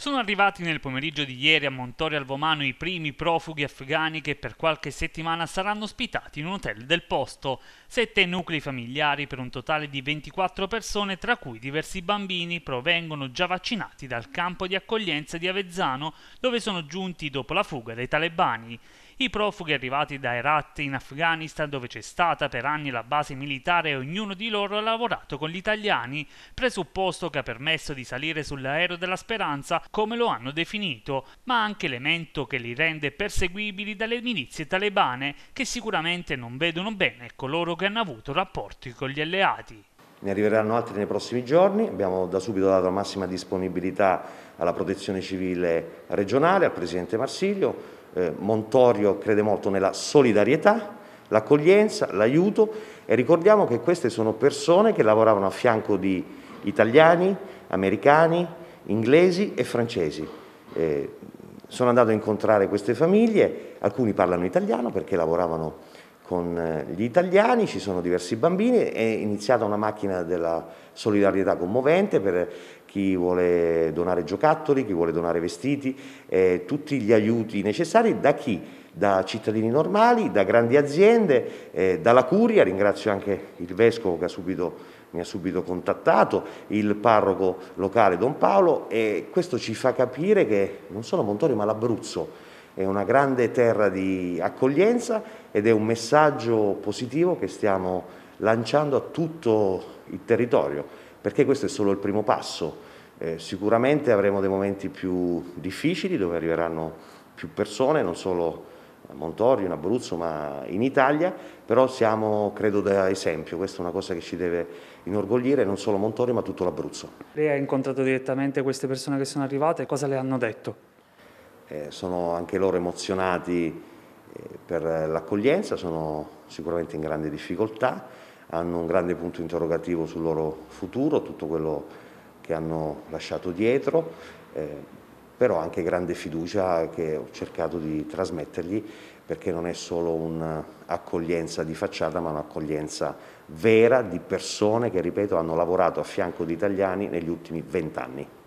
Sono arrivati nel pomeriggio di ieri a Montori Alvomano i primi profughi afghani che per qualche settimana saranno ospitati in un hotel del posto. Sette nuclei familiari per un totale di 24 persone, tra cui diversi bambini, provengono già vaccinati dal campo di accoglienza di Avezzano, dove sono giunti dopo la fuga dei talebani. I profughi arrivati da Herat in Afghanistan, dove c'è stata per anni la base militare, e ognuno di loro ha lavorato con gli italiani, presupposto che ha permesso di salire sull'aereo della speranza come lo hanno definito, ma anche elemento che li rende perseguibili dalle milizie talebane, che sicuramente non vedono bene coloro che hanno avuto rapporti con gli alleati. Ne arriveranno altri nei prossimi giorni, abbiamo da subito dato la massima disponibilità alla protezione civile regionale, al Presidente Marsiglio, Eh, Montorio crede molto nella solidarietà, l'accoglienza, l'aiuto e ricordiamo che queste sono persone che lavoravano a fianco di italiani, americani, inglesi e francesi. Eh, sono andato a incontrare queste famiglie, alcuni parlano italiano perché lavoravano con eh, gli italiani, ci sono diversi bambini, è iniziata una macchina della solidarietà commovente per chi vuole donare giocattoli, chi vuole donare vestiti, eh, tutti gli aiuti necessari da chi? Da cittadini normali, da grandi aziende, eh, dalla Curia, ringrazio anche il Vescovo che ha subito mi ha subito contattato, il parroco locale Don Paolo e questo ci fa capire che non solo Montorio ma l'Abruzzo è una grande terra di accoglienza ed è un messaggio positivo che stiamo lanciando a tutto il territorio, perché questo è solo il primo passo. Eh, sicuramente avremo dei momenti più difficili dove arriveranno più persone, non solo a Montorio, in Abruzzo, ma in Italia, però siamo, credo, da esempio, questa è una cosa che ci deve inorgoglire non solo Montorio ma tutto l'Abruzzo. Lei ha incontrato direttamente queste persone che sono arrivate, cosa le hanno detto? Eh, sono anche loro emozionati eh, per l'accoglienza, sono sicuramente in grande difficoltà, hanno un grande punto interrogativo sul loro futuro, tutto quello che hanno lasciato dietro, eh, però anche grande fiducia che ho cercato di trasmettergli perché non è solo un'accoglienza di facciata ma un'accoglienza vera di persone che, ripeto, hanno lavorato a fianco di italiani negli ultimi vent'anni.